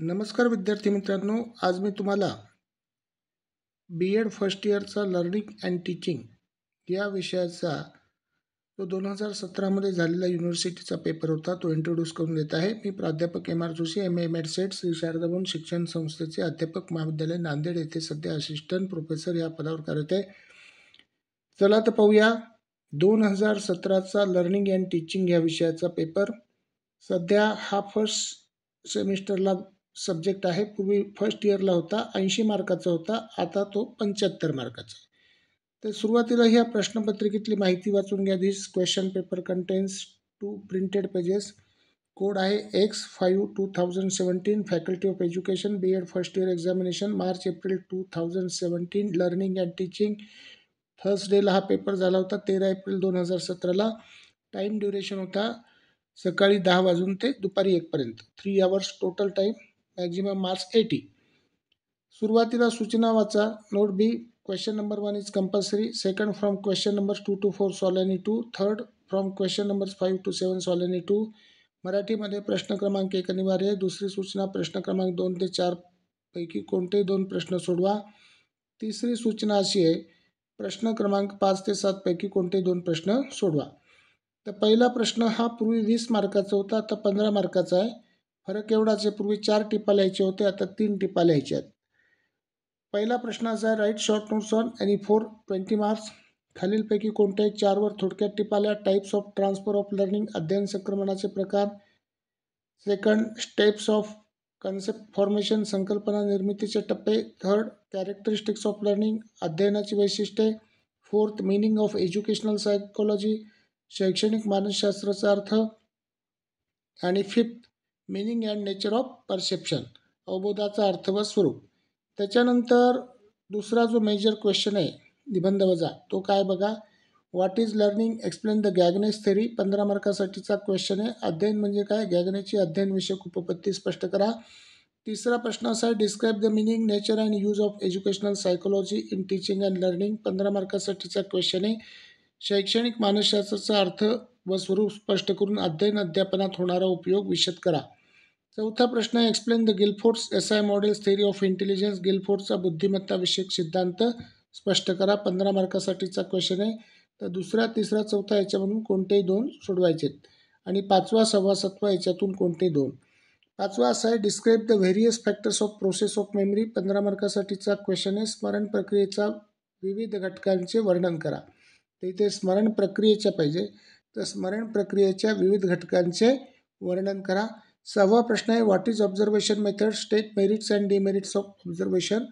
नमस्कार विद्यार्थी मित्रांनो आज मी तुम्हाला बी एड फर्स्ट इयरचा लर्निंग अँड टीचिंग या विषयाचा तो दोन हजार सतरामध्ये झालेला युनिव्हर्सिटीचा पेपर होता तो इंट्रोड्यूस करून देत आहे मी प्राध्यापक M R Joshi M M Ed SET Shri Sharadabhavan शिक्षण संस्थेचे अध्यापक महाविद्यालय नांदेड येथे सध्या असिस्टंट प्रोफेसर या पदावर कार्यरत आहे चला तर पाहूया दोन हजार सतराचा लर्निंग अँड टीचिंग या विषयाचा पेपर सध्या हा फर्स्ट सेमिस्टरला सब्जेक्ट आहे पूर्वी फर्स्ट इयरला होता ऐंशी मार्काचा होता आता तो पंच्याहत्तर मार्काचा तर सुरुवातीला ह्या प्रश्नपत्रिकेतली माहिती वाचून घ्या this question paper contains two printed pages code आहे X five two thousand seventeen faculty of education B Ed first year examination March April two thousand seventeen learning and teaching डेला हा पेपर झाला होता तेरा एप्रिल दोन हजार सतराला time duration होता सकाळी दहा वाजून ते दुपारी एकपर्यंत three hours total time maximum marks eighty सुरुवातीला सूचना वाचा note B question number one is compulsory second from question number two to four solve any two third from question number five to seven solve any two मराठीमध्ये प्रश्न क्रमांक एक अनिवार्य आहे दुसरी सूचना प्रश्न क्रमांक दोन ते चार पैकी कोणते दोन प्रश्न सोडवा तिसरी सूचना अशी आहे प्रश्न क्रमांक पाच ते पैकी कोणते दोन प्रश्न सोडवा तर पहिला प्रश्न हा पूर्वी वीस मार्काचा होता आता पंधरा मार्काचा आहे फरक एवढाच आहे पूर्वी चार टिपा लिहायचे होते आता तीन टिपा लिहायच्या आहेत पहिला असा आहे write short notes on any four twenty marks खालीलपैकी कोणत्याही चारवर थोडक्यात टिपाल्या types of transfer of learning अध्ययन संक्रमणाचे प्रकार second steps of concept formation संकल्पना निर्मितीचे टप्पे थर्ड कॅरेक्टरिस्टिक्स ऑफ लर्निंग अध्ययनाची वैशिष्ट्ये fourth meaning of educational psychology शैक्षणिक मानसशास्त्राचा अर्थ आणि fifth meaning and nature of perception अवबोधाचा अर्थ व स्वरूप त्याच्यानंतर दुसरा जो मेजर क्वेश्चन आहे निबंध वजा तो काय बघा what is learning explain the Gagne's theory पंधरा मार्कासाठीचा क्वेश्चन आहे अध्ययन म्हणजे काय गॅगनेची विषयक उपपत्ती स्पष्ट करा तिसरा प्रश्न असा आहे describe the meaning nature and use of educational psychology in teaching and learning पंधरा मार्कासाठीचा क्वेश्चन आहे शैक्षणिक मानसशास्त्राचा अर्थ व स्वरूप स्पष्ट करून अध्ययन अध्यापनात होणारा उपयोग विशद करा चौथा प्रश्न आहे explain the Guilford's S I models theory of intelligence बुद्धिमत्ता विषयक सिद्धांत स्पष्ट करा पंधरा मार्कासाठीचा क्वेश्चन आहे तर दुसरा तिसरा चौथा याच्यामधून कोणतेही दोन सोडवायचे आणि पाचवा सव्वा सत्वा याच्यातून कोणते दोन पाचवा असा आहे describe the various factors of process of memory पंधरा मार्कासाठीचा क्वेश्चन आहे स्मरण प्रक्रियेचा विविध घटकांचे वर्णन करा तर इथे स्मरण प्रक्रियेच्या पाहिजे तर स्मरण प्रक्रियेच्या विविध घटकांचे वर्णन करा सहावा प्रश्न आहे what is observation method state merits and demerits of observation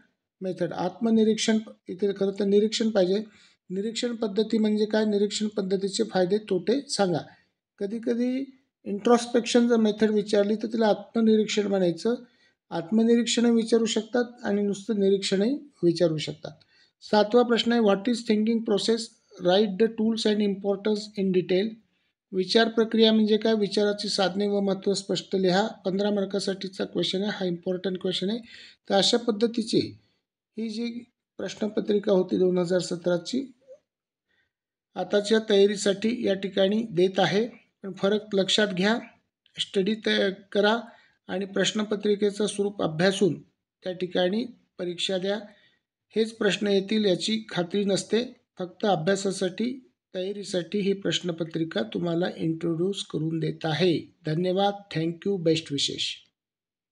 method आत्मनिरीक्षण इथे खरं तर निरीक्षण पाहिजे निरीक्षण पद्धती म्हणजे काय निरीक्षण पद्धतीचे फायदे तोटे सांगा कधीकधी इंट्रॉस्पेक्शन जर मेथड विचारली तर तिला आत्मनिरीक्षण म्हणायचं आत्मनिरीक्षणही विचारू शकतात आणि नुसतं निरीक्षणही विचारू शकतात सातवा प्रश्न आहे what is thinking process write the tools and importance in detail विचार प्रक्रिया म्हणजे काय विचाराची साधने व महत्त्व स्पष्ट लिहा पंधरा मार्कासाठीचा क्वेश्चन आहे हा इम्पॉर्टंट क्वेश्चन आहे तर अशा पद्धतीची ही जी प्रश्नपत्रिका होती दोन हजार सतराची आताच्या तयारीसाठी या ठिकाणी देत आहे पण फरक लक्षात घ्या स्टडी तय करा आणि प्रश्नपत्रिकेचं स्वरूप अभ्यासून त्या ठिकाणी परीक्षा द्या हेच प्रश्न येतील याची खात्री नसते फक्त अभ्यासासाठी तयारीसाठी ही प्रश्नपत्रिका तुम्हाला इंट्रोड्यूस करून देत आहे धन्यवाद थँक्यू बेस्ट विशेष